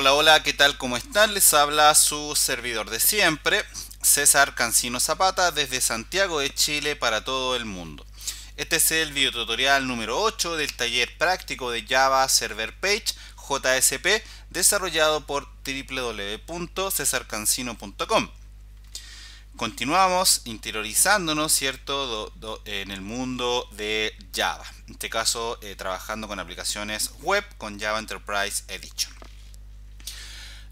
Hola, hola, ¿qué tal? ¿Cómo están? Les habla su servidor de siempre, César Cancino Zapata, desde Santiago de Chile para todo el mundo. Este es el videotutorial número 8 del taller práctico de Java Server Page JSP desarrollado por www.cesarcancino.com. Continuamos interiorizándonos, ¿cierto?, en el mundo de Java. En este caso, eh, trabajando con aplicaciones web con Java Enterprise Edition.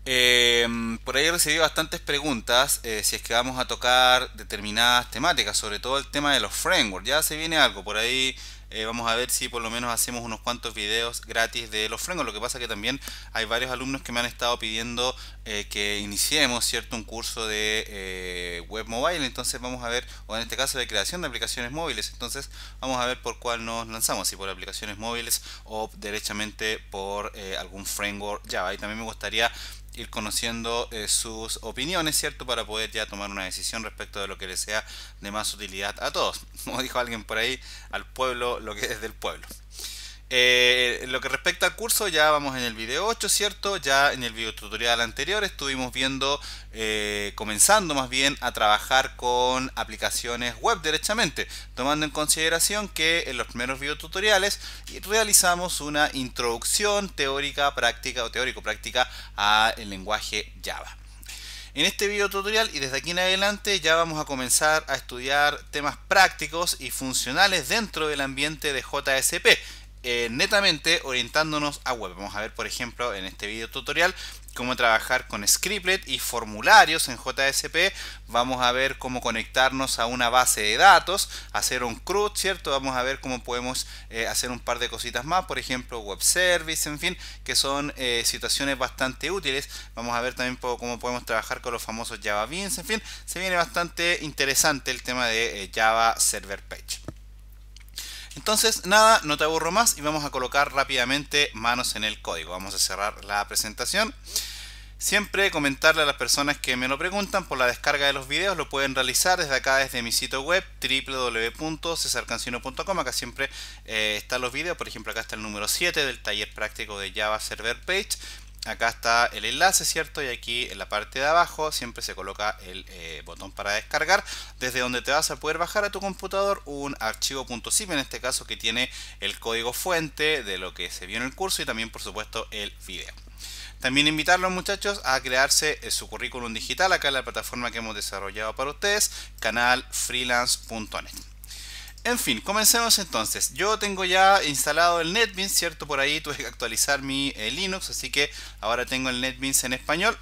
Eh, por ahí he recibido bastantes preguntas eh, si es que vamos a tocar determinadas temáticas, sobre todo el tema de los frameworks. Ya se viene algo, por ahí eh, vamos a ver si por lo menos hacemos unos cuantos videos gratis de los frameworks. Lo que pasa que también hay varios alumnos que me han estado pidiendo eh, que iniciemos ¿cierto? un curso de web mobile, entonces vamos a ver, o en este caso de creación de aplicaciones móviles, entonces vamos a ver por cuál nos lanzamos, si por aplicaciones móviles o derechamente por algún framework ya, Y también me gustaría ir conociendo eh, sus opiniones, ¿cierto? Para poder ya tomar una decisión respecto de lo que le sea de más utilidad a todos. Como dijo alguien por ahí, al pueblo lo que es del pueblo. Eh, en lo que respecta al curso, ya vamos en el video 8, ¿cierto? Ya en el video tutorial anterior estuvimos viendo, eh, comenzando más bien a trabajar con aplicaciones web derechamente, tomando en consideración que en los primeros videotutoriales realizamos una introducción teórica, práctica o teórico-práctica al lenguaje Java. En este video tutorial y desde aquí en adelante ya vamos a comenzar a estudiar temas prácticos y funcionales dentro del ambiente de JSP, eh, netamente orientándonos a web. Vamos a ver, por ejemplo, en este video tutorial cómo trabajar con Scriptlet y formularios en JSP. Vamos a ver cómo conectarnos a una base de datos, hacer un CRUD, ¿cierto? Vamos a ver cómo podemos eh, hacer un par de cositas más, por ejemplo, web service, en fin, que son eh, situaciones bastante útiles. Vamos a ver también cómo podemos trabajar con los famosos Java Beans, en fin, se viene bastante interesante el tema de Java Server Page. Entonces, nada, no te aburro más y vamos a colocar rápidamente manos en el código. Vamos a cerrar la presentación. Siempre comentarle a las personas que me lo preguntan por la descarga de los videos, lo pueden realizar desde acá, desde mi sitio web www.cesarcancino.com. Acá siempre eh, están los videos, por ejemplo, acá está el número 7 del taller práctico de Java Server Page acá está el enlace, ¿cierto? Y aquí en la parte de abajo siempre se coloca el eh, botón para descargar, desde donde te vas a poder bajar a tu computador un archivo .zip, en este caso que tiene el código fuente de lo que se vio en el curso y también, por supuesto, el video. También invitarlos muchachos a crearse eh, su currículum digital acá en la plataforma que hemos desarrollado para ustedes, canalfreelance.net. En fin, comencemos entonces. Yo tengo ya instalado el NetBeans, ¿cierto? Por ahí tuve que actualizar mi eh, Linux, así que ahora tengo el NetBeans en español.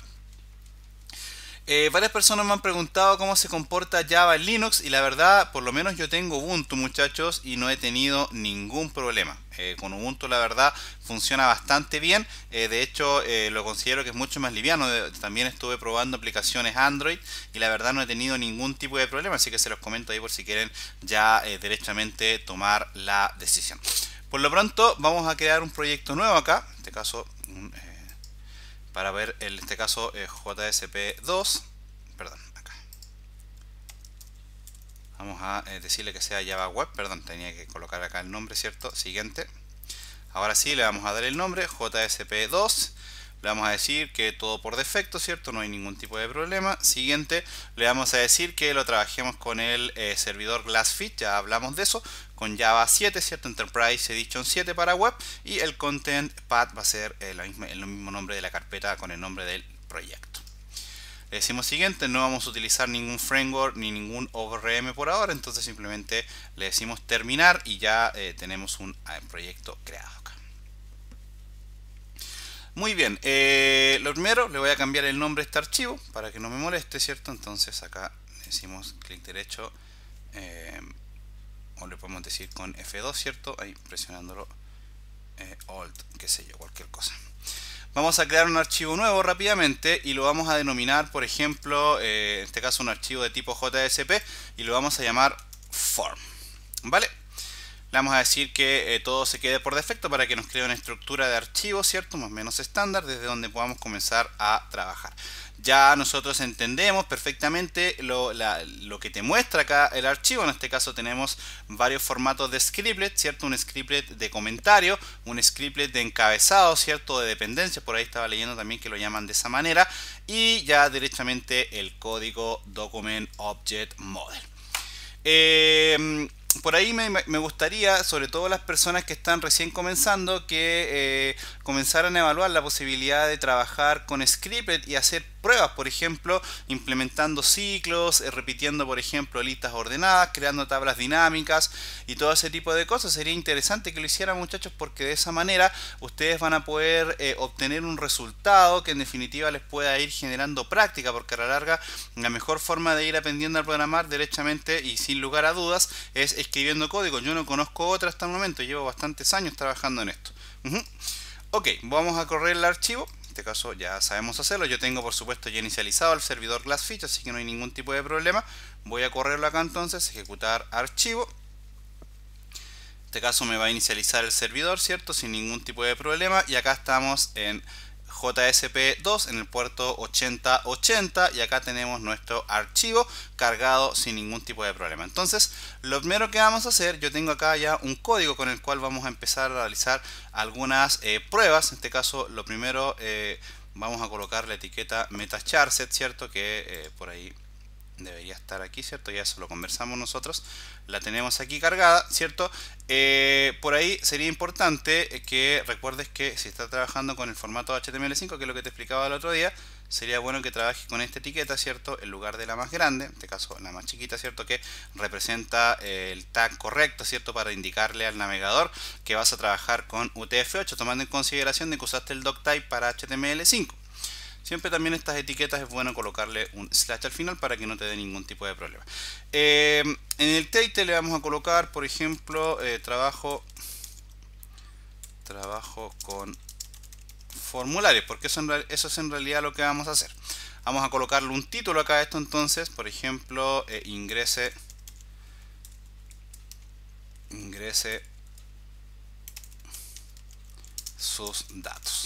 Eh, varias personas me han preguntado cómo se comporta Java en Linux y la verdad, por lo menos yo tengo Ubuntu muchachos y no he tenido ningún problema. Eh, con Ubuntu la verdad funciona bastante bien, eh, de hecho lo considero que es mucho más liviano, también estuve probando aplicaciones Android y la verdad no he tenido ningún tipo de problema, así que se los comento ahí por si quieren ya directamente tomar la decisión. Por lo pronto vamos a crear un proyecto nuevo acá, en este caso para ver en este caso eh, JSP2. Perdón, acá. Vamos a eh, decirle que sea Java Web. Perdón, tenía que colocar acá el nombre, ¿cierto? Siguiente. Ahora sí, le vamos a dar el nombre JSP2. Le vamos a decir que todo por defecto, ¿cierto? No hay ningún tipo de problema. Siguiente, le vamos a decir que lo trabajemos con el eh, servidor GlassFit. Ya hablamos de eso con Java 7, ¿cierto? Enterprise Edition 7 para web y el content path va a ser el, mismo nombre de la carpeta con el nombre del proyecto. Le decimos siguiente, no vamos a utilizar ningún framework ni ningún ORM por ahora, entonces simplemente le decimos terminar y ya eh, tenemos un eh, proyecto creado acá. Muy bien, eh, lo primero le voy a cambiar el nombre a este archivo para que no me moleste, ¿cierto? Entonces acá le decimos clic derecho, le podemos decir con F2, ¿cierto? Ahí presionándolo eh, Alt, qué sé yo, cualquier cosa. Vamos a crear un archivo nuevo rápidamente y lo vamos a denominar, por ejemplo, eh, en este caso un archivo de tipo JSP y lo vamos a llamar form. ¿Vale? vamos a decir que eh, todo se quede por defecto para que nos cree una estructura de archivo, ¿cierto? Más o menos estándar, desde donde podamos comenzar a trabajar. Ya nosotros entendemos perfectamente lo, lo que te muestra acá el archivo. En este caso tenemos varios formatos de scriptlet, ¿cierto? Un scriptlet de comentario, un scriptlet de encabezado, ¿cierto? De dependencia, por ahí estaba leyendo también que lo llaman de esa manera. Y ya directamente el código document object model. Eh, por ahí me, me, gustaría, sobre todo las personas que están recién comenzando, que eh, comenzaron a evaluar la posibilidad de trabajar con script y hacer pruebas, por ejemplo, implementando ciclos, eh, repitiendo, por ejemplo, listas ordenadas, creando tablas dinámicas y todo ese tipo de cosas. Sería interesante que lo hicieran muchachos porque de esa manera ustedes van a poder eh, obtener un resultado que en definitiva les pueda ir generando práctica, porque a la larga la mejor forma de ir aprendiendo a programar derechamente y sin lugar a dudas es escribiendo código. Yo no conozco otra hasta el momento, llevo bastantes años trabajando en esto. Ok, vamos a correr el archivo. En este caso ya sabemos hacerlo. Yo tengo por supuesto ya inicializado el servidor GlassFish, así que no hay ningún tipo de problema. Voy a correrlo acá entonces, ejecutar archivo. En este caso me va a inicializar el servidor, ¿cierto? Sin ningún tipo de problema. Y acá estamos en JSP2 en el puerto 8080 y acá tenemos nuestro archivo cargado sin ningún tipo de problema. Entonces, lo primero que vamos a hacer, yo tengo acá ya un código con el cual vamos a empezar a realizar algunas eh, pruebas. En este caso, lo primero eh, vamos a colocar la etiqueta metacharset, ¿cierto? Que eh, por ahí debería estar aquí, ¿cierto? Ya eso lo conversamos nosotros. La tenemos aquí cargada, ¿cierto? Eh, por ahí sería importante eh, que recuerdes que si estás trabajando con el formato HTML5, que es lo que te explicaba el otro día, sería bueno que trabajes con esta etiqueta, ¿cierto? En lugar de la más grande, en este caso la más chiquita, ¿cierto? Que representa eh, el tag correcto, ¿cierto? Para indicarle al navegador que vas a trabajar con UTF-8, tomando en consideración de que usaste el doctype para HTML5. Siempre también estas etiquetas es bueno colocarle un slash al final para que no te dé ningún tipo de problema. Eh, en el title le vamos a colocar, por ejemplo, eh, trabajo, trabajo con formularios, porque eso, es en realidad lo que vamos a hacer. Vamos a colocarle un título acá a esto entonces, por ejemplo, eh, ingrese, ingrese sus datos.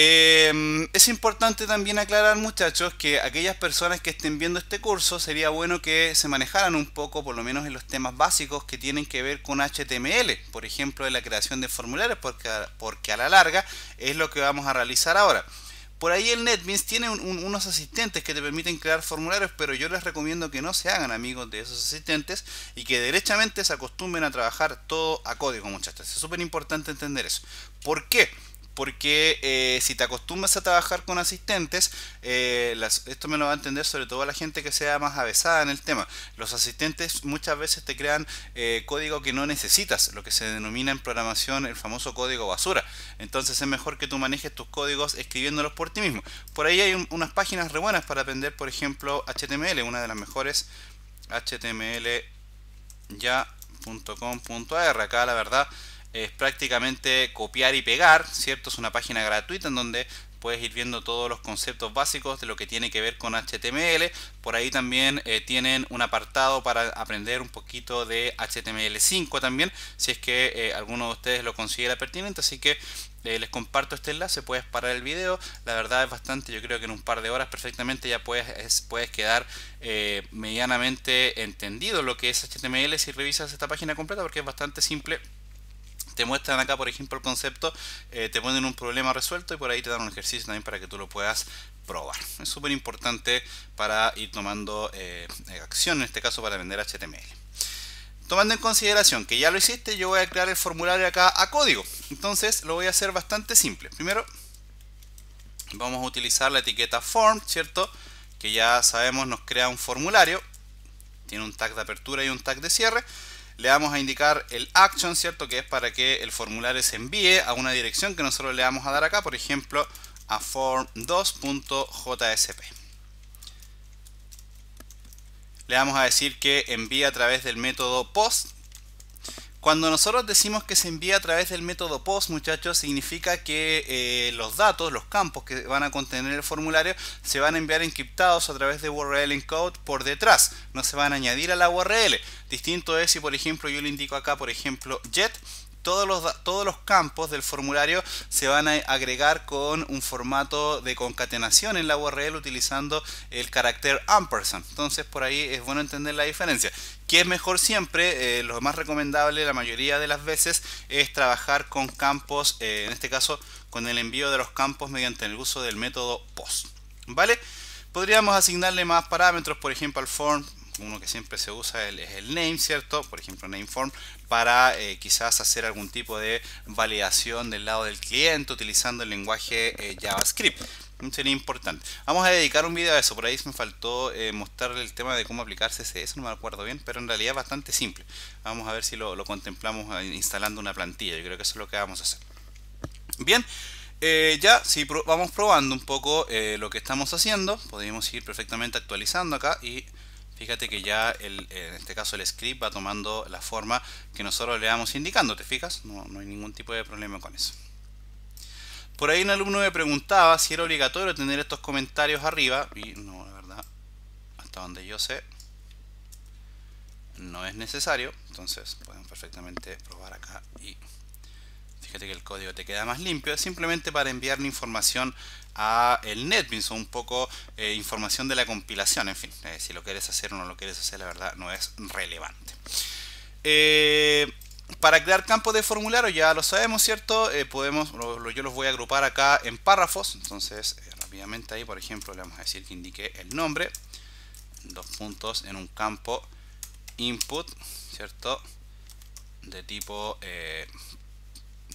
Em, es importante también aclarar, muchachos, que aquellas personas que estén viendo este curso sería bueno que se manejaran un poco, por lo menos en los temas básicos que tienen que ver con HTML, por ejemplo, en la creación de formularios, porque, a la larga es lo que vamos a realizar ahora. Por ahí el NetBeans tiene unos asistentes que te permiten crear formularios, pero yo les recomiendo que no se hagan amigos de esos asistentes y que derechamente se acostumbren a trabajar todo a código, muchachos. Es súper importante entender eso. ¿Por qué? porque eh, si te acostumbras a trabajar con asistentes, eh, esto me lo va a entender sobre todo la gente que sea más avesada en el tema. Los asistentes muchas veces te crean eh, código que no necesitas, lo que se denomina en programación el famoso código basura. Entonces es mejor que tú manejes tus códigos escribiéndolos por ti mismo. Por ahí hay unas páginas re buenas para aprender, por ejemplo, HTML, una de las mejores HTML ya.com.ar. Acá la verdad es prácticamente copiar y pegar, ¿cierto? Es una página gratuita en donde puedes ir viendo todos los conceptos básicos de lo que tiene que ver con HTML. Por ahí también eh, tienen un apartado para aprender un poquito de HTML5 también, si es que eh, alguno de ustedes lo considera pertinente. Así que eh, les comparto este enlace, puedes parar el video. La verdad es bastante, yo creo que en un par de horas perfectamente ya puedes, puedes quedar medianamente entendido lo que es HTML si revisas esta página completa porque es bastante simple te muestran acá, por ejemplo, el concepto, eh, te ponen un problema resuelto y por ahí te dan un ejercicio también para que tú lo puedas probar. Es súper importante para ir tomando eh, eh, acción, en este caso para vender HTML. Tomando en consideración que ya lo hiciste, yo voy a crear el formulario acá a código. Entonces lo voy a hacer bastante simple. Primero vamos a utilizar la etiqueta form, ¿cierto? Que ya sabemos nos crea un formulario. Tiene un tag de apertura y un tag de cierre le vamos a indicar el action, ¿cierto? Que es para que el formulario se envíe a una dirección que nosotros le vamos a dar acá, por ejemplo, a form2.jsp. Le vamos a decir que envíe a través del método post cuando nosotros decimos que se envía a través del método POST, muchachos, significa que eh, los datos, los campos que van a contener el formulario, se van a enviar encriptados a través de URL encode por detrás. No se van a añadir a la URL. Distinto es si, por ejemplo, yo le indico acá, por ejemplo, JET todos los, todos los campos del formulario se van a agregar con un formato de concatenación en la URL utilizando el carácter ampersand. Entonces por ahí es bueno entender la diferencia. que es mejor siempre? Eh, lo más recomendable la mayoría de las veces es trabajar con campos, eh, en este caso con el envío de los campos mediante el uso del método POST. ¿Vale? Podríamos asignarle más parámetros, por ejemplo al form uno que siempre se usa es el name, ¿cierto? Por ejemplo, nameform, para eh, quizás hacer algún tipo de validación del lado del cliente utilizando el lenguaje eh, JavaScript. Mm, sería importante. Vamos a dedicar un video a eso. Por ahí me faltó eh, mostrarle el tema de cómo aplicar CSS, no me acuerdo bien, pero en realidad es bastante simple. Vamos a ver si lo, contemplamos eh, instalando una plantilla. Yo creo que eso es lo que vamos a hacer. Bien. ya, si vamos probando un poco lo que estamos haciendo, podemos ir perfectamente actualizando acá y fíjate que ya en este caso el script va tomando la forma que nosotros le vamos indicando, ¿te fijas? No, no hay ningún tipo de problema con eso. Por ahí un alumno me preguntaba si era obligatorio tener estos comentarios arriba, y no, la verdad, hasta donde yo sé, no es necesario, entonces podemos perfectamente probar acá y Fíjate que el código te queda más limpio. Es simplemente para enviarle información a el NetBeans o un poco eh, información de la compilación. En fin, eh, si lo quieres hacer o no lo quieres hacer, la verdad no es relevante. Eh, para crear campos de formulario, ya lo sabemos, ¿cierto? podemos, yo los voy a agrupar acá en párrafos. Entonces, rápidamente ahí, por ejemplo, le vamos a decir que indique el nombre. Dos puntos en un campo input, ¿cierto? De tipo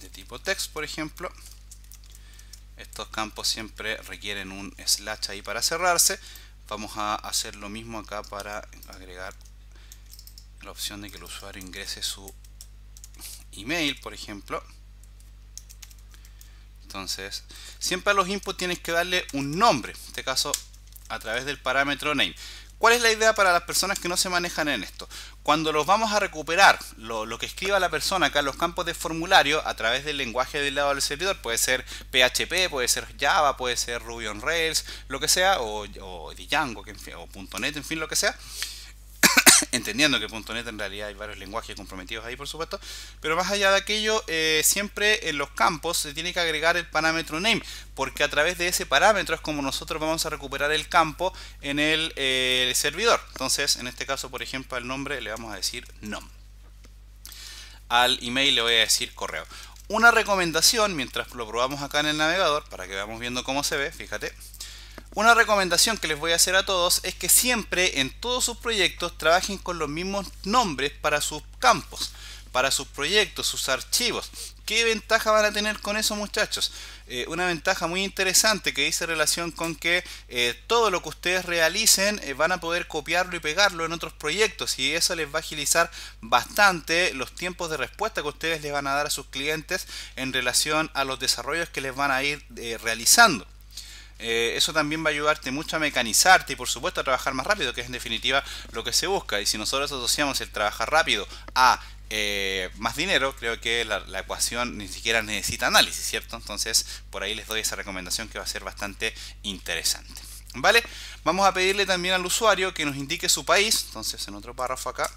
de tipo text, por ejemplo. Estos campos siempre requieren un slash ahí para cerrarse. Vamos a hacer lo mismo acá para agregar la opción de que el usuario ingrese su email, por ejemplo. Entonces, siempre a los inputs tienes que darle un nombre. En este caso, a través del parámetro name. ¿Cuál es la idea para las personas que no se manejan en esto? Cuando los vamos a recuperar, lo, que escriba la persona acá en los campos de formulario a través del lenguaje del lado del servidor, puede ser PHP, puede ser Java, puede ser Ruby on Rails, lo que sea, o, Django, o .NET, en fin, lo que sea entendiendo que .NET en realidad hay varios lenguajes comprometidos ahí, por supuesto, pero más allá de aquello, eh, siempre en los campos se tiene que agregar el parámetro name, porque a través de ese parámetro es como nosotros vamos a recuperar el campo en eh, el, servidor. Entonces, en este caso, por ejemplo, al nombre le vamos a decir nom. Al email le voy a decir correo. Una recomendación, mientras lo probamos acá en el navegador, para que veamos viendo cómo se ve, fíjate. Una recomendación que les voy a hacer a todos es que siempre en todos sus proyectos trabajen con los mismos nombres para sus campos, para sus proyectos, sus archivos. ¿Qué ventaja van a tener con eso muchachos? Eh, una ventaja muy interesante que dice relación con que eh, todo lo que ustedes realicen eh, van a poder copiarlo y pegarlo en otros proyectos y eso les va a agilizar bastante los tiempos de respuesta que ustedes les van a dar a sus clientes en relación a los desarrollos que les van a ir realizando. Eh, eso también va a ayudarte mucho a mecanizarte y por supuesto a trabajar más rápido, que es en definitiva lo que se busca. Y si nosotros asociamos el trabajar rápido a eh, más dinero, creo que la, la, ecuación ni siquiera necesita análisis, ¿cierto? Entonces por ahí les doy esa recomendación que va a ser bastante interesante. ¿Vale? Vamos a pedirle también al usuario que nos indique su país. Entonces en otro párrafo acá.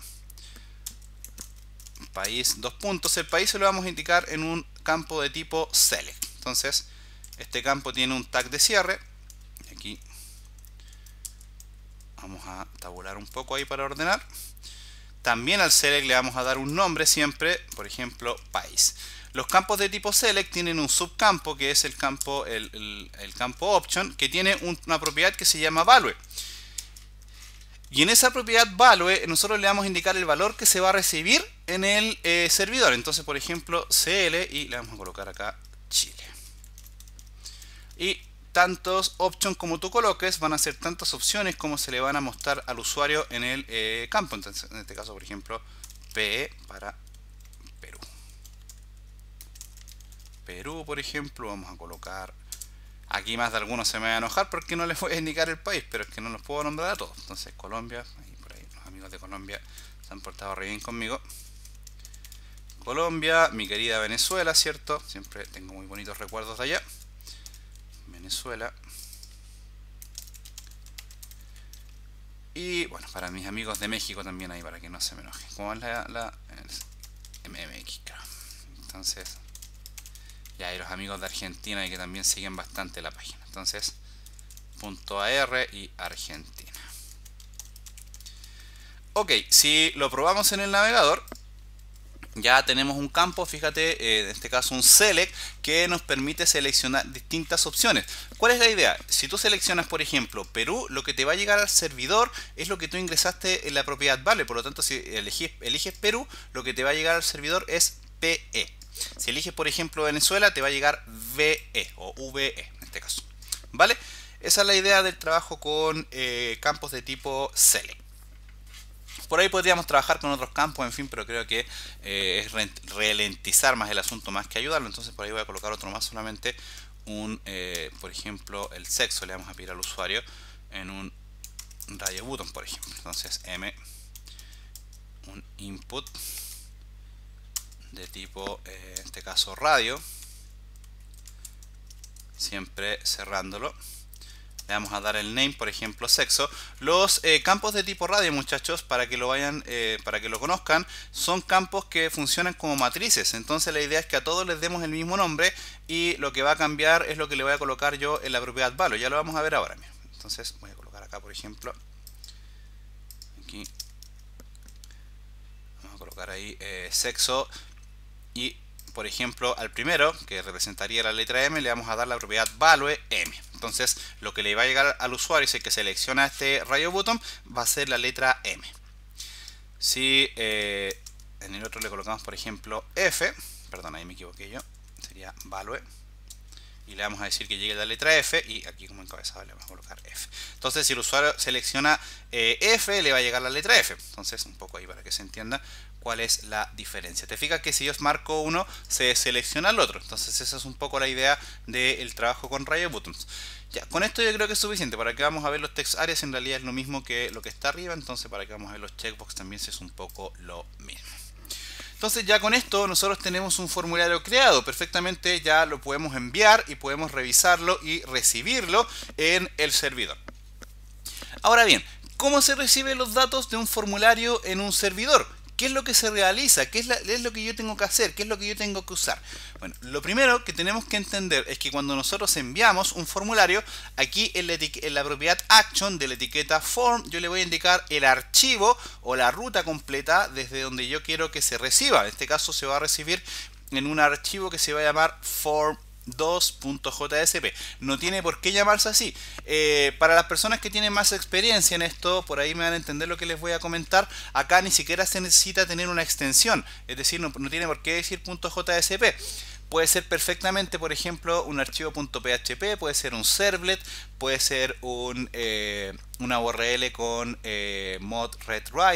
País, dos puntos. El país se lo vamos a indicar en un campo de tipo select. Entonces, este campo tiene un tag de cierre. Aquí vamos a tabular un poco ahí para ordenar. También al select le vamos a dar un nombre siempre, por ejemplo, país. Los campos de tipo select tienen un subcampo que es el campo, el, campo option, que tiene una propiedad que se llama value. Y en esa propiedad value nosotros le vamos a indicar el valor que se va a recibir en el eh, servidor. Entonces, por ejemplo, CL y le vamos a colocar acá Chile y tantos options como tú coloques van a ser tantas opciones como se le van a mostrar al usuario en el eh, campo. Entonces, en este caso, por ejemplo, PE para Perú. Perú, por ejemplo, vamos a colocar... Aquí más de algunos se me van a enojar porque no les voy a indicar el país, pero es que no los puedo nombrar a todos. Entonces, Colombia, ahí por ahí, los amigos de Colombia se han portado re bien conmigo. Colombia, mi querida Venezuela, ¿cierto? Siempre tengo muy bonitos recuerdos de allá. Venezuela. Y bueno, para mis amigos de México también ahí, para que no se me enoje Como es la, MMX, Entonces, ya hay los amigos de Argentina y que también siguen bastante la página. Entonces, punto .ar y Argentina. Ok, si lo probamos en el navegador, ya tenemos un campo, fíjate, eh, en este caso un select, que nos permite seleccionar distintas opciones. ¿Cuál es la idea? Si tú seleccionas, por ejemplo, Perú, lo que te va a llegar al servidor es lo que tú ingresaste en la propiedad Vale. Por lo tanto, si eliges, Perú, lo que te va a llegar al servidor es PE. Si eliges, por ejemplo, Venezuela, te va a llegar VE o VE en este caso. ¿Vale? Esa es la idea del trabajo con eh, campos de tipo select. Por ahí podríamos trabajar con otros campos, en fin, pero creo que eh, es ralentizar más el asunto más que ayudarlo. Entonces por ahí voy a colocar otro más, solamente un, eh, por ejemplo, el sexo. Le vamos a pedir al usuario en un radio button, por ejemplo. Entonces m, un input de tipo, eh, en este caso, radio. Siempre cerrándolo le vamos a dar el name, por ejemplo, sexo. Los eh, campos de tipo radio, muchachos, para que lo vayan, eh, para que lo conozcan, son campos que funcionan como matrices. Entonces la idea es que a todos les demos el mismo nombre y lo que va a cambiar es lo que le voy a colocar yo en la propiedad value. Ya lo vamos a ver ahora. mismo. Entonces voy a colocar acá, por ejemplo, aquí. Vamos a colocar ahí eh, sexo y por ejemplo al primero que representaría la letra m le vamos a dar la propiedad value m entonces lo que le va a llegar al usuario si es que selecciona este rayo button va a ser la letra M. Si eh, en el otro le colocamos por ejemplo F, perdón ahí me equivoqué yo, sería value y le vamos a decir que llegue la letra F y aquí como encabezado le vamos a colocar F. Entonces si el usuario selecciona eh, F le va a llegar la letra F. Entonces un poco ahí para que se entienda cuál es la diferencia. Te fijas que si yo marco uno, se selecciona el otro. Entonces esa es un poco la idea del trabajo con Rayo Buttons. Ya, con esto yo creo que es suficiente. Para que vamos a ver los text areas, en realidad es lo mismo que lo que está arriba. Entonces para que vamos a ver los checkbox también es un poco lo mismo. Entonces ya con esto nosotros tenemos un formulario creado, perfectamente ya lo podemos enviar y podemos revisarlo y recibirlo en el servidor. Ahora bien, ¿cómo se reciben los datos de un formulario en un servidor? ¿Qué es lo que se realiza? ¿Qué es, lo que yo tengo que hacer? ¿Qué es lo que yo tengo que usar? Bueno, lo primero que tenemos que entender es que cuando nosotros enviamos un formulario, aquí en la propiedad action de la etiqueta form, yo le voy a indicar el archivo o la ruta completa desde donde yo quiero que se reciba. En este caso se va a recibir en un archivo que se va a llamar form 2.jsp. No tiene por qué llamarse así. Eh, para las personas que tienen más experiencia en esto, por ahí me van a entender lo que les voy a comentar. Acá ni siquiera se necesita tener una extensión, es decir, no, no tiene por qué decir .jsp puede ser perfectamente, por ejemplo, un archivo .php, puede ser un servlet, puede ser un, eh, una URL con eh, mod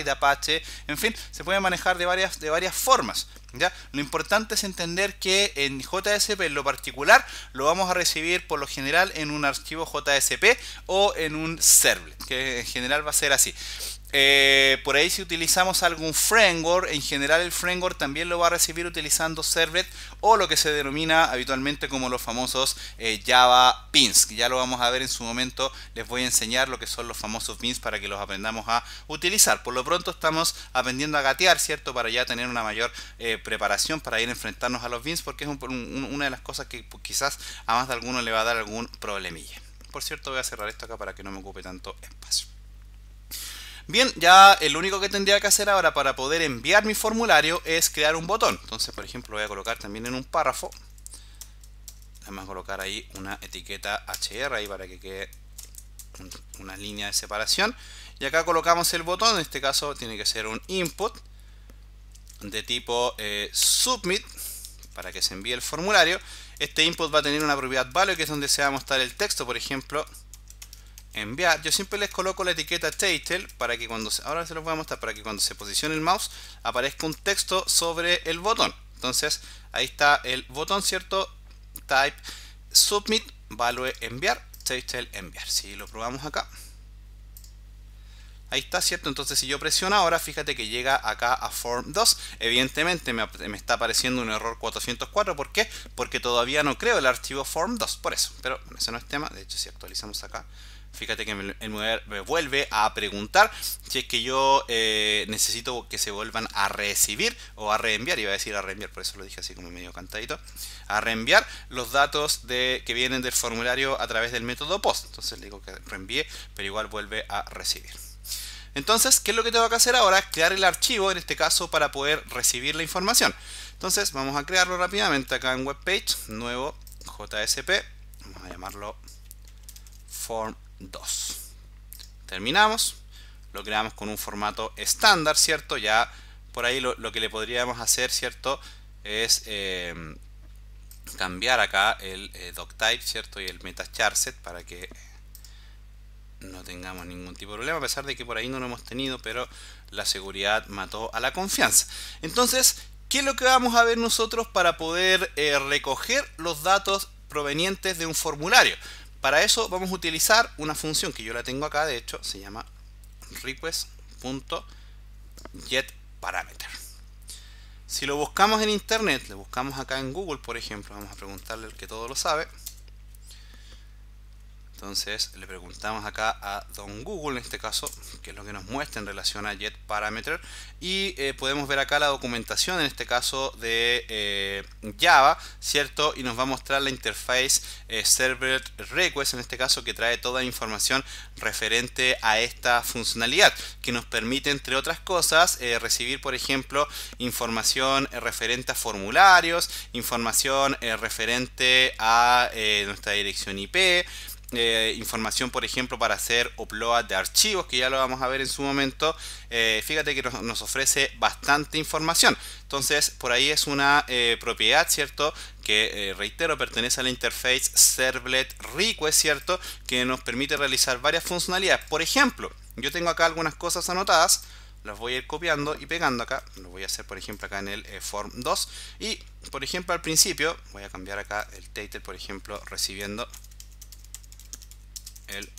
Apache, en fin, se puede manejar de varias, de varias formas. ¿ya? Lo importante es entender que en JSP en lo particular lo vamos a recibir por lo general en un archivo JSP o en un servlet, que en general va a ser así. Eh, por ahí si utilizamos algún framework, en general el framework también lo va a recibir utilizando servlet o lo que se denomina habitualmente como los famosos eh, Java pins, que ya lo vamos a ver en su momento, les voy a enseñar lo que son los famosos pins para que los aprendamos a utilizar. Por lo pronto estamos aprendiendo a gatear, ¿cierto? Para ya tener una mayor eh, preparación para ir a enfrentarnos a los pins, porque es una de las cosas que pues, quizás a más de alguno le va a dar algún problemilla. Por cierto, voy a cerrar esto acá para que no me ocupe tanto espacio. Bien, ya el único que tendría que hacer ahora para poder enviar mi formulario es crear un botón. Entonces, por ejemplo, voy a colocar también en un párrafo. Además, colocar ahí una etiqueta HR ahí para que quede una línea de separación. Y acá colocamos el botón. En este caso, tiene que ser un input de tipo eh, submit para que se envíe el formulario. Este input va a tener una propiedad value que es donde se va a mostrar el texto, por ejemplo enviar, yo siempre les coloco la etiqueta title para que cuando se, ahora se los voy a mostrar para que cuando se posicione el mouse aparezca un texto sobre el botón. Entonces, ahí está el botón, ¿cierto? Type submit, value enviar, title enviar. Si lo probamos acá. Ahí está, ¿cierto? Entonces si yo presiono ahora, fíjate que llega acá a Form 2. Evidentemente me, me, está apareciendo un error 404. ¿Por qué? Porque todavía no creo el archivo Form 2, por eso. Pero bueno, ese no es tema. De hecho, si actualizamos acá, Fíjate que me, me vuelve a preguntar si es que yo eh, necesito que se vuelvan a recibir o a reenviar. Iba a decir a reenviar, por eso lo dije así como medio cantadito. A reenviar los datos de, que vienen del formulario a través del método post. Entonces le digo que reenvíe, pero igual vuelve a recibir. Entonces, ¿qué es lo que tengo que hacer ahora? Crear el archivo, en este caso, para poder recibir la información. Entonces, vamos a crearlo rápidamente acá en webpage, nuevo JSP, vamos a llamarlo form 2. Terminamos. Lo creamos con un formato estándar, ¿cierto? Ya por ahí lo, que le podríamos hacer, ¿cierto? Es eh, cambiar acá el eh, doctype, ¿cierto? Y el metacharset para que no tengamos ningún tipo de problema, a pesar de que por ahí no lo hemos tenido, pero la seguridad mató a la confianza. Entonces, ¿qué es lo que vamos a ver nosotros para poder eh, recoger los datos provenientes de un formulario? Para eso vamos a utilizar una función que yo la tengo acá, de hecho, se llama request.getParameter. Si lo buscamos en internet, le buscamos acá en Google, por ejemplo, vamos a preguntarle al que todo lo sabe. Entonces le preguntamos acá a Don Google, en este caso, que es lo que nos muestra en relación a Jet Parameter. Y eh, podemos ver acá la documentación, en este caso, de eh, Java, ¿cierto? Y nos va a mostrar la interface eh, Server Request, en este caso, que trae toda la información referente a esta funcionalidad, que nos permite, entre otras cosas, recibir, por ejemplo, información referente a formularios, información referente a nuestra dirección IP, eh, información, por ejemplo, para hacer upload de archivos, que ya lo vamos a ver en su momento, eh, fíjate que nos, ofrece bastante información. Entonces, por ahí es una eh, propiedad, ¿cierto? Que, reitero, pertenece a la interface Servlet es ¿cierto? Que nos permite realizar varias funcionalidades. Por ejemplo, yo tengo acá algunas cosas anotadas, las voy a ir copiando y pegando acá. Lo voy a hacer, por ejemplo, acá en el form 2. Y, por ejemplo, al principio, voy a cambiar acá el title, por ejemplo, recibiendo el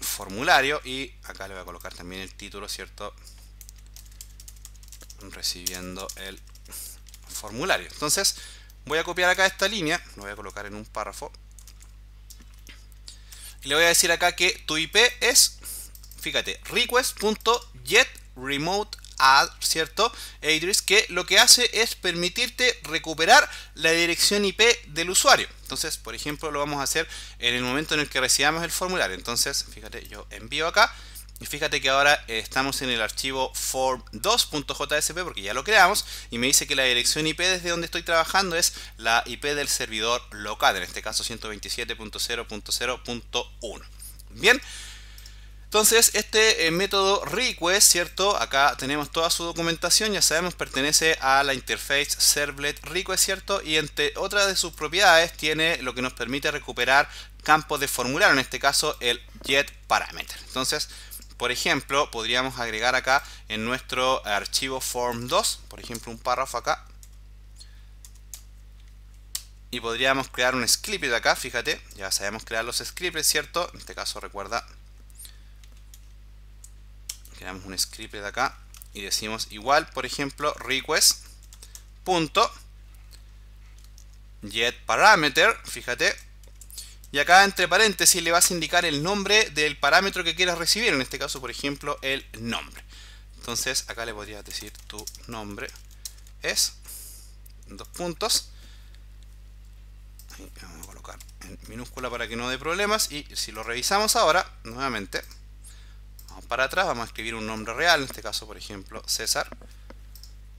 formulario y acá le voy a colocar también el título, ¿cierto? Recibiendo el formulario. Entonces voy a copiar acá esta línea, lo voy a colocar en un párrafo. Y le voy a decir acá que tu IP es, fíjate, request.getRemote Add, ¿cierto? Idris, que lo que hace es permitirte recuperar la dirección IP del usuario. Entonces, por ejemplo, lo vamos a hacer en el momento en el que recibamos el formulario. Entonces, fíjate, yo envío acá. Y fíjate que ahora eh, estamos en el archivo form2.jsp porque ya lo creamos y me dice que la dirección IP desde donde estoy trabajando es la IP del servidor local, en este caso 127.0.0.1. Bien, entonces, este eh, método request, ¿cierto? Acá tenemos toda su documentación, ya sabemos, pertenece a la interface servlet request, ¿cierto? Y entre otras de sus propiedades tiene lo que nos permite recuperar campos de formulario, en este caso el getParameter. Entonces, por ejemplo, podríamos agregar acá en nuestro archivo form2, por ejemplo, un párrafo acá. Y podríamos crear un script acá, fíjate, ya sabemos crear los scripts, ¿cierto? En este caso, recuerda, creamos un script de acá y decimos igual, por ejemplo, request get fíjate, y acá entre paréntesis le vas a indicar el nombre del parámetro que quieras recibir, en este caso, por ejemplo, el nombre. Entonces acá le podrías decir tu nombre es dos puntos. Ahí vamos a colocar en minúscula para que no dé problemas y si lo revisamos ahora, nuevamente, para atrás, vamos a escribir un nombre real, en este caso por ejemplo César.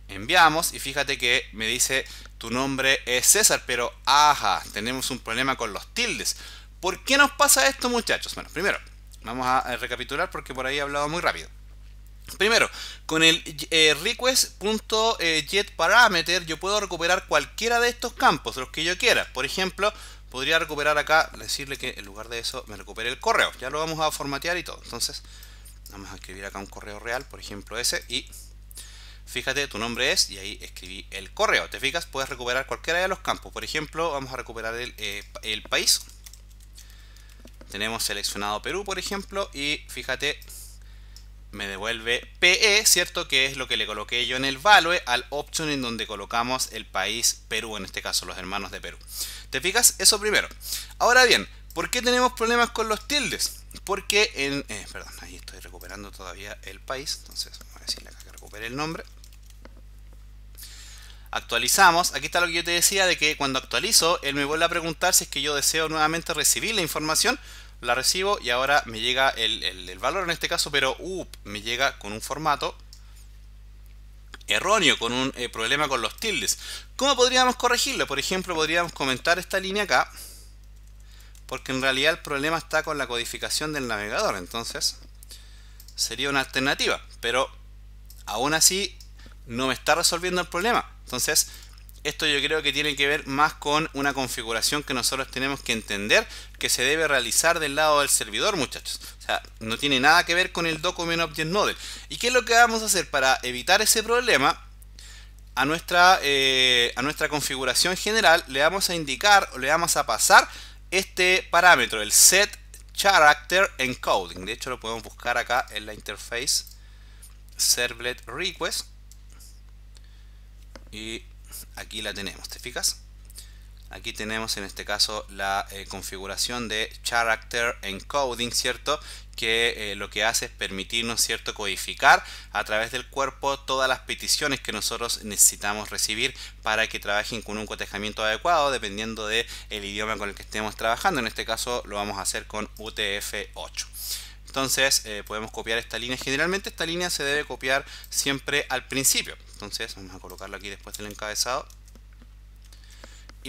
Enviamos y fíjate que me dice tu nombre es César, pero ajá, tenemos un problema con los tildes. ¿Por qué nos pasa esto muchachos? Bueno, primero, vamos a eh, recapitular porque por ahí he hablado muy rápido. Primero, con el eh, request.jetparameter eh, request.getParameter yo puedo recuperar cualquiera de estos campos, los que yo quiera. Por ejemplo, podría recuperar acá, decirle que en lugar de eso me recupere el correo. Ya lo vamos a formatear y todo. Entonces, vamos a escribir acá un correo real, por ejemplo ese, y fíjate, tu nombre es, y ahí escribí el correo. Te fijas, puedes recuperar cualquiera de los campos. Por ejemplo, vamos a recuperar el, eh, país. Tenemos seleccionado Perú, por ejemplo, y fíjate, me devuelve PE, ¿cierto? Que es lo que le coloqué yo en el value al option en donde colocamos el país Perú, en este caso los hermanos de Perú. ¿Te fijas? Eso primero. Ahora bien, ¿por qué tenemos problemas con los tildes? Porque en... Eh, perdón, ahí estoy recuperando todavía el país. Entonces, vamos a decirle acá que recupere el nombre. Actualizamos. Aquí está lo que yo te decía de que cuando actualizo, él me vuelve a preguntar si es que yo deseo nuevamente recibir la información. La recibo y ahora me llega el, valor en este caso, pero uh, me llega con un formato erróneo, con un eh, problema con los tildes. ¿Cómo podríamos corregirlo? Por ejemplo, podríamos comentar esta línea acá porque en realidad el problema está con la codificación del navegador, entonces sería una alternativa, pero aún así no me está resolviendo el problema. Entonces, esto yo creo que tiene que ver más con una configuración que nosotros tenemos que entender que se debe realizar del lado del servidor, muchachos. O sea, no tiene nada que ver con el Document Object Model. ¿Y qué es lo que vamos a hacer para evitar ese problema? A nuestra, eh, a nuestra configuración general le vamos a indicar o le vamos a pasar este parámetro, el set character encoding. De hecho, lo podemos buscar acá en la interface servlet request. Y aquí la tenemos, ¿te fijas? Aquí tenemos en este caso la eh, configuración de character encoding, ¿cierto? que eh, lo que hace es permitirnos, ¿cierto?, codificar a través del cuerpo todas las peticiones que nosotros necesitamos recibir para que trabajen con un cotejamiento adecuado dependiendo del el idioma con el que estemos trabajando. En este caso lo vamos a hacer con UTF-8. Entonces eh, podemos copiar esta línea. Generalmente esta línea se debe copiar siempre al principio. Entonces vamos a colocarlo aquí después del encabezado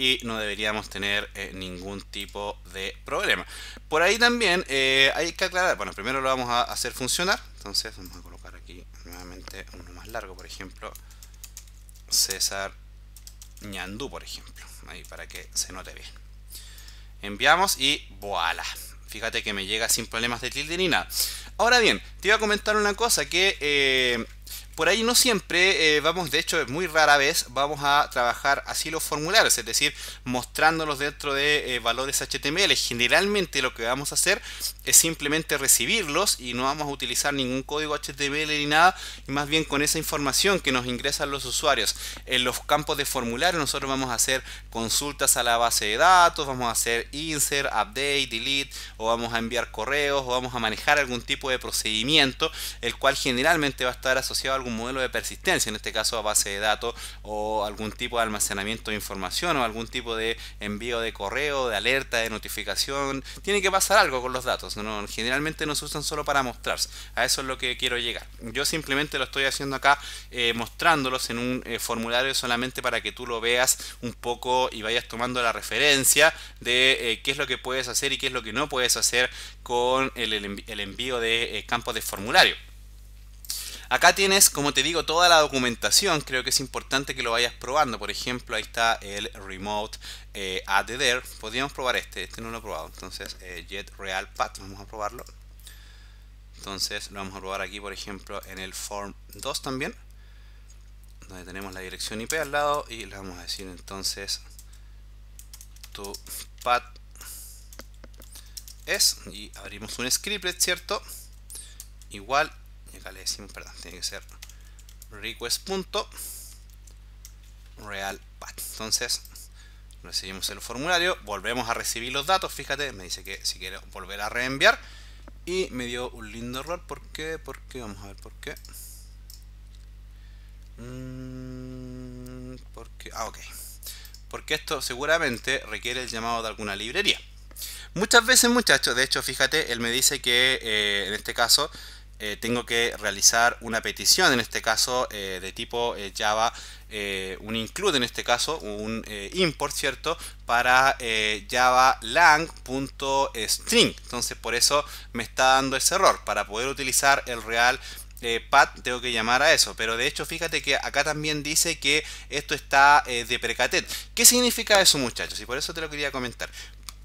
y no deberíamos tener eh, ningún tipo de problema. Por ahí también eh, hay que aclarar, bueno, primero lo vamos a hacer funcionar, entonces vamos a colocar aquí nuevamente uno más largo, por ejemplo, César Ñandú, por ejemplo, ahí para que se note bien. Enviamos y voilà. Fíjate que me llega sin problemas de tilde ni nada. Ahora bien, te iba a comentar una cosa que... Eh, por ahí no siempre eh, vamos, de hecho, es muy rara vez vamos a trabajar así los formularios, es decir, mostrándolos dentro de eh, valores HTML. Generalmente lo que vamos a hacer es simplemente recibirlos y no vamos a utilizar ningún código HTML ni nada, y más bien con esa información que nos ingresan los usuarios en los campos de formulario, nosotros vamos a hacer consultas a la base de datos, vamos a hacer insert, update, delete, o vamos a enviar correos, o vamos a manejar algún tipo de procedimiento, el cual generalmente va a estar asociado a algún modelo de persistencia, en este caso a base de datos o algún tipo de almacenamiento de información o algún tipo de envío de correo, de alerta, de notificación. Tiene que pasar algo con los datos. ¿no? Generalmente no usan solo para mostrarse. A eso es lo que quiero llegar. Yo simplemente lo estoy haciendo acá eh, mostrándolos en un eh, formulario solamente para que tú lo veas un poco y vayas tomando la referencia de eh, qué es lo que puedes hacer y qué es lo que no puedes hacer con el, el envío de campos de formulario. Acá tienes, como te digo, toda la documentación. Creo que es importante que lo vayas probando. Por ejemplo, ahí está el Remote eh, Podríamos probar este. Este no lo he probado. Entonces, eh, Jet Real Path. Vamos a probarlo. Entonces, lo vamos a probar aquí, por ejemplo, en el Form 2 también. Donde tenemos la dirección IP al lado. Y le vamos a decir entonces tu path es. Y abrimos un script, ¿cierto? Igual y acá le decimos, perdón, tiene que ser request.realpath. Entonces, recibimos el formulario, volvemos a recibir los datos, fíjate, me dice que si quiero volver a reenviar y me dio un lindo error, ¿por qué? ¿Por qué? Vamos a ver por qué. Mm, ¿Por qué? Ah, ok. Porque esto seguramente requiere el llamado de alguna librería. Muchas veces, muchachos, de hecho, fíjate, él me dice que eh, en este caso eh, tengo que realizar una petición, en este caso eh, de tipo eh, Java, un include en este caso, un import, ¿cierto? Para Java lang.string. Entonces por eso me está dando ese error. Para poder utilizar el real eh, tengo que llamar a eso. Pero de hecho, fíjate que acá también dice que esto está de precatet. ¿Qué significa eso, muchachos? Y por eso te lo quería comentar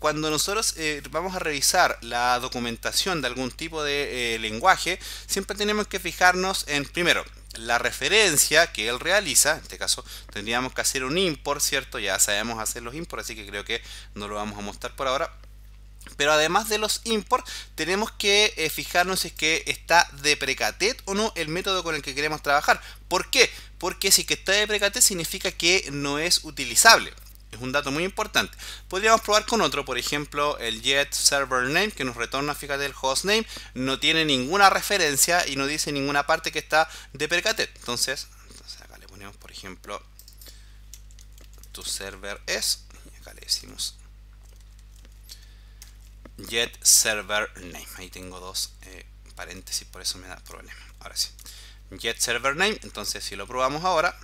cuando nosotros eh, vamos a revisar la documentación de algún tipo de eh, lenguaje, siempre tenemos que fijarnos en, primero, la referencia que él realiza, en este caso tendríamos que hacer un import, ¿cierto? Ya sabemos hacer los imports, así que creo que no lo vamos a mostrar por ahora. Pero además de los imports, tenemos que eh, fijarnos si es que está de precatet o no el método con el que queremos trabajar. ¿Por qué? Porque si que está de precatet significa que no es utilizable es un dato muy importante. Podríamos probar con otro, por ejemplo, el jet server name que nos retorna, fíjate, el hostname no tiene ninguna referencia y no dice ninguna parte que está de percatet. Entonces, acá le ponemos, por ejemplo, tu server es, y acá le decimos get server name. Ahí tengo dos eh, paréntesis, por eso me da problema. Ahora sí. Get server name, entonces si lo probamos ahora,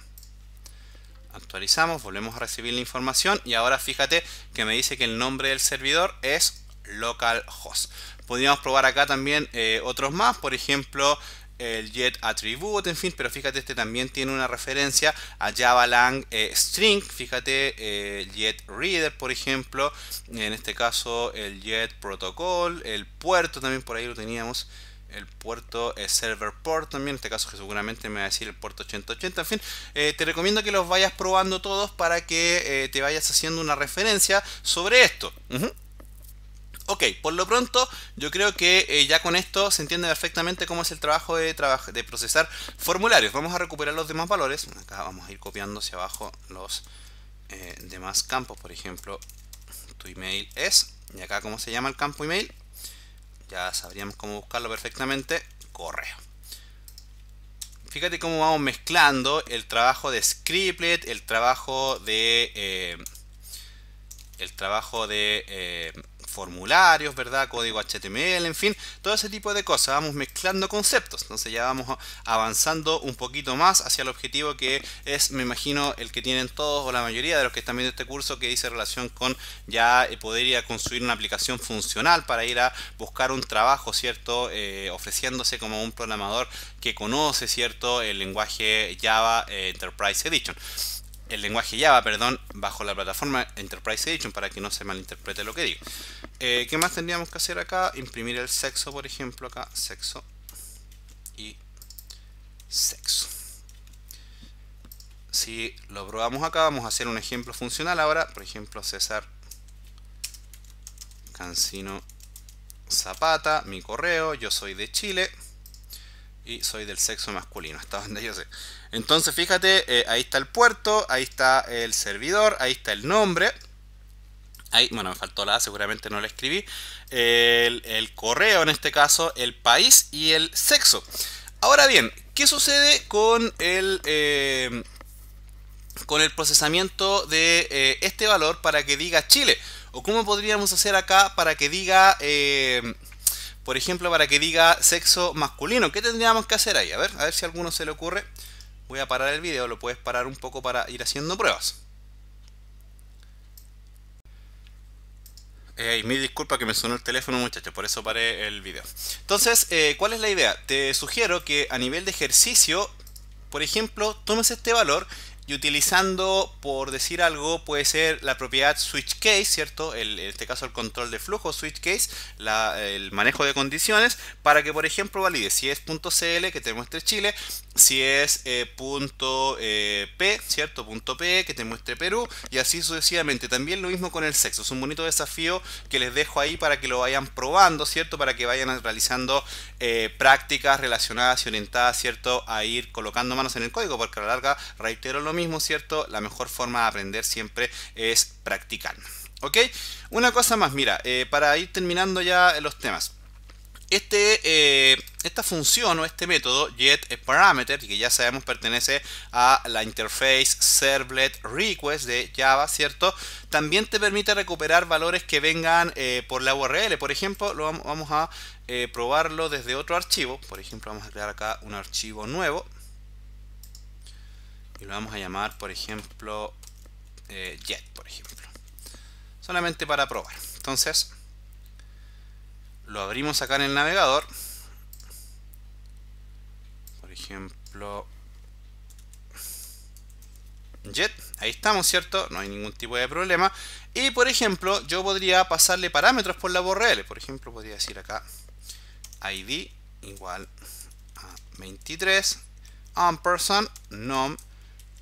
Actualizamos, volvemos a recibir la información y ahora fíjate que me dice que el nombre del servidor es localhost. Podríamos probar acá también eh, otros más, por ejemplo el jet attribute, en fin, pero fíjate, este también tiene una referencia a java lang eh, string, fíjate, el eh, jet reader, por ejemplo, en este caso el jet protocol, el puerto también por ahí lo teníamos, el puerto es server port también, en este caso que seguramente me va a decir el puerto 8080, en fin, eh, te recomiendo que los vayas probando todos para que eh, te vayas haciendo una referencia sobre esto. Ok, por lo pronto yo creo que eh, ya con esto se entiende perfectamente cómo es el trabajo de, de procesar formularios. Vamos a recuperar los demás valores. Acá vamos a ir copiando hacia abajo los demás campos. Por ejemplo, tu email es. Y acá cómo se llama el campo email ya sabríamos cómo buscarlo perfectamente, correo. Fíjate cómo vamos mezclando el trabajo de Scriplet, el trabajo de... Eh, el trabajo de... Eh, formularios, ¿verdad? Código HTML, en fin, todo ese tipo de cosas. Vamos mezclando conceptos. Entonces ya vamos avanzando un poquito más hacia el objetivo que es, me imagino, el que tienen todos o la mayoría de los que están viendo este curso que dice relación con ya eh, poder construir una aplicación funcional para ir a buscar un trabajo, ¿cierto? Eh, ofreciéndose como un programador que conoce, ¿cierto? El lenguaje Java eh, Enterprise Edition el lenguaje Java, perdón, bajo la plataforma Enterprise Edition para que no se malinterprete lo que digo. Eh, ¿Qué más tendríamos que hacer acá? Imprimir el sexo, por ejemplo, acá, sexo y sexo. Si lo probamos acá, vamos a hacer un ejemplo funcional ahora. Por ejemplo, César Cancino Zapata, mi correo, yo soy de Chile y soy del sexo masculino, ¿Está donde yo sé. Entonces fíjate, eh, ahí está el puerto, ahí está el servidor, ahí está el nombre. Ahí, bueno, me faltó la A, seguramente no la escribí. El, correo en este caso, el país y el sexo. Ahora bien, ¿qué sucede con el, eh, con el procesamiento de eh, este valor para que diga Chile? ¿O cómo podríamos hacer acá para que diga, por ejemplo, para que diga sexo masculino? ¿Qué tendríamos que hacer ahí? A ver, a ver si a alguno se le ocurre voy a parar el video, lo puedes parar un poco para ir haciendo pruebas. Eh, y mi disculpa que me sonó el teléfono muchachos, por eso paré el video. Entonces, eh, ¿cuál es la idea? Te sugiero que a nivel de ejercicio, por ejemplo, tomes este valor y utilizando, por decir algo, puede ser la propiedad switch case, ¿cierto? El, en este caso el control de flujo switch case, el manejo de condiciones, para que por ejemplo valide si es .cl, que te muestre Chile, si es eh, eh, .p, ¿cierto? .p, que te muestre Perú, y así sucesivamente. También lo mismo con el sexo, es un bonito desafío que les dejo ahí para que lo vayan probando, ¿cierto? Para que vayan realizando eh, prácticas relacionadas y orientadas, ¿cierto? A ir colocando manos en el código, porque a la larga, reitero lo mismo, ¿cierto? La mejor forma de aprender siempre es practicar. ¿Ok? Una cosa más, mira, eh, para ir terminando ya los temas. Este, eh, esta función o este método getParameter, que ya sabemos pertenece a la interface servlet request de Java, ¿cierto? También te permite recuperar valores que vengan eh, por la URL. Por ejemplo, lo vamos a probarlo desde otro archivo. Por ejemplo, vamos a crear acá un archivo nuevo y lo vamos a llamar por ejemplo eh, jet por ejemplo solamente para probar entonces lo abrimos acá en el navegador por ejemplo jet ahí estamos cierto no hay ningún tipo de problema y por ejemplo yo podría pasarle parámetros por la URL por ejemplo podría decir acá id igual a 23 person, nom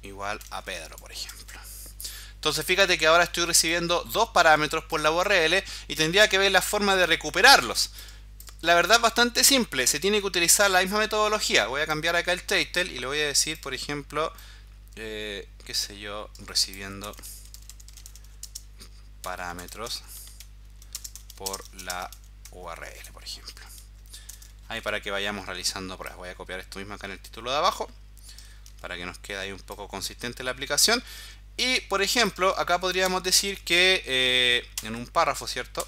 igual a Pedro, por ejemplo. Entonces fíjate que ahora estoy recibiendo dos parámetros por la URL y tendría que ver la forma de recuperarlos. La verdad es bastante simple, se tiene que utilizar la misma metodología. Voy a cambiar acá el title y le voy a decir, por ejemplo, eh, qué sé yo, recibiendo parámetros por la URL, por ejemplo. Ahí para que vayamos realizando Voy a copiar esto mismo acá en el título de abajo para que nos quede ahí un poco consistente la aplicación. Y por ejemplo, acá podríamos decir que eh, en un párrafo, ¿cierto?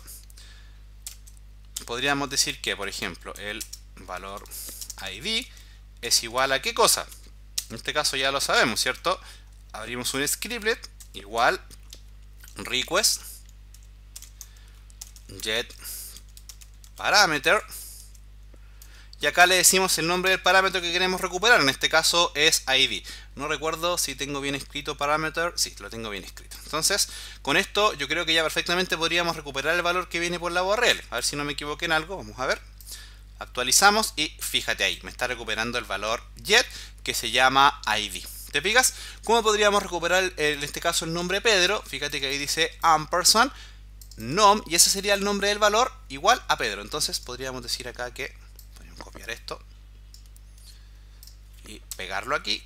Podríamos decir que, por ejemplo, el valor ID es igual a qué cosa. En este caso ya lo sabemos, ¿cierto? Abrimos un scriptlet igual request get parameter y acá le decimos el nombre del parámetro que queremos recuperar, en este caso es id. No recuerdo si tengo bien escrito parámetro, sí, lo tengo bien escrito. Entonces, con esto yo creo que ya perfectamente podríamos recuperar el valor que viene por la URL. A ver si no me equivoqué en algo, vamos a ver. Actualizamos y fíjate ahí, me está recuperando el valor jet que se llama id. ¿Te fijas? ¿Cómo podríamos recuperar eh, en este caso el nombre Pedro? Fíjate que ahí dice ampersand nom y ese sería el nombre del valor igual a Pedro. Entonces podríamos decir acá que copiar esto y pegarlo aquí.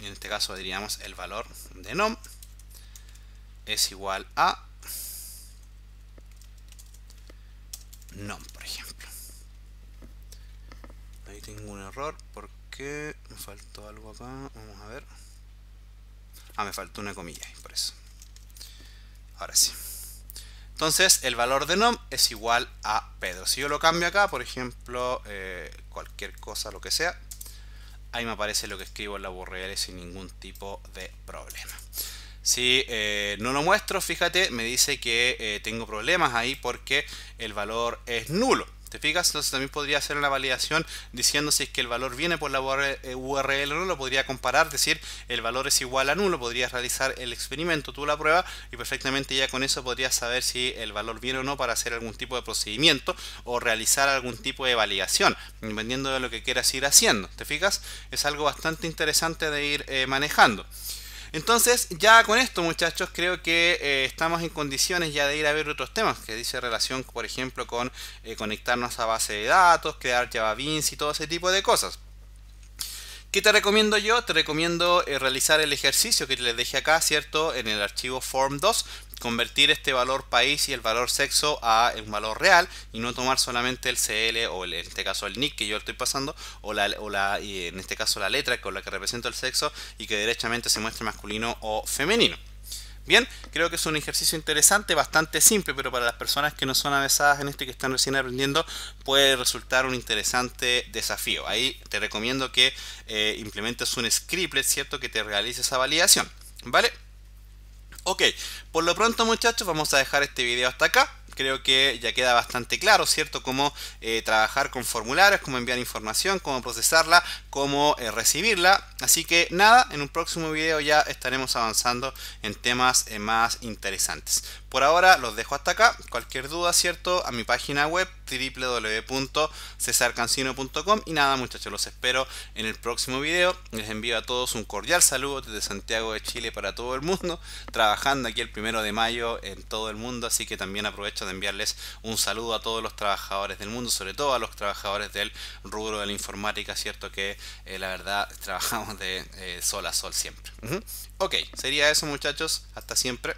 En este caso diríamos el valor de nom es igual a nom, por ejemplo. Ahí tengo un error porque me faltó algo acá. Vamos a ver. Ah, me faltó una comilla, por eso. Ahora sí. Entonces el valor de nom es igual a Pedro. Si yo lo cambio acá, por ejemplo, eh, cualquier cosa, lo que sea, ahí me aparece lo que escribo en la URL sin ningún tipo de problema. Si eh, no lo muestro, fíjate, me dice que eh, tengo problemas ahí porque el valor es nulo. ¿Te fijas? Entonces también podría hacer una validación diciendo si es que el valor viene por la URL o no, lo podría comparar, decir el valor es igual a nulo, podrías realizar el experimento, tú la prueba y perfectamente ya con eso podrías saber si el valor viene o no para hacer algún tipo de procedimiento o realizar algún tipo de validación, dependiendo de lo que quieras ir haciendo. ¿Te fijas? Es algo bastante interesante de ir eh, manejando. Entonces, ya con esto, muchachos, creo que eh, estamos en condiciones ya de ir a ver otros temas que dice relación, por ejemplo, con eh, conectarnos a base de datos, crear Java Beans y todo ese tipo de cosas. ¿Qué te recomiendo yo? Te recomiendo eh, realizar el ejercicio que les dejé acá, ¿cierto? En el archivo Form 2 convertir este valor país y el valor sexo a un valor real y no tomar solamente el CL o el, en este caso el nick que yo estoy pasando o la, o la y en este caso la letra con la que represento el sexo y que derechamente se muestre masculino o femenino. Bien, creo que es un ejercicio interesante, bastante simple, pero para las personas que no son avesadas en esto y que están recién aprendiendo, puede resultar un interesante desafío. Ahí te recomiendo que eh, implementes un scriptlet, ¿cierto? Que te realice esa validación, ¿vale? Ok, por lo pronto muchachos vamos a dejar este video hasta acá. Creo que ya queda bastante claro, ¿cierto? Cómo eh, trabajar con formularios, cómo enviar información, cómo procesarla, cómo eh, recibirla. Así que nada, en un próximo video ya estaremos avanzando en temas eh, más interesantes. Por ahora los dejo hasta acá. Cualquier duda, ¿cierto? A mi página web www.cesarcancino.com y nada muchachos, los espero en el próximo video. Les envío a todos un cordial saludo desde Santiago de Chile para todo el mundo, trabajando aquí el primero de mayo en todo el mundo, así que también aprovecho de enviarles un saludo a todos los trabajadores del mundo, sobre todo a los trabajadores del rubro de la informática, cierto que eh, la verdad trabajamos de eh, sol a sol siempre. Ok, sería eso muchachos, hasta siempre.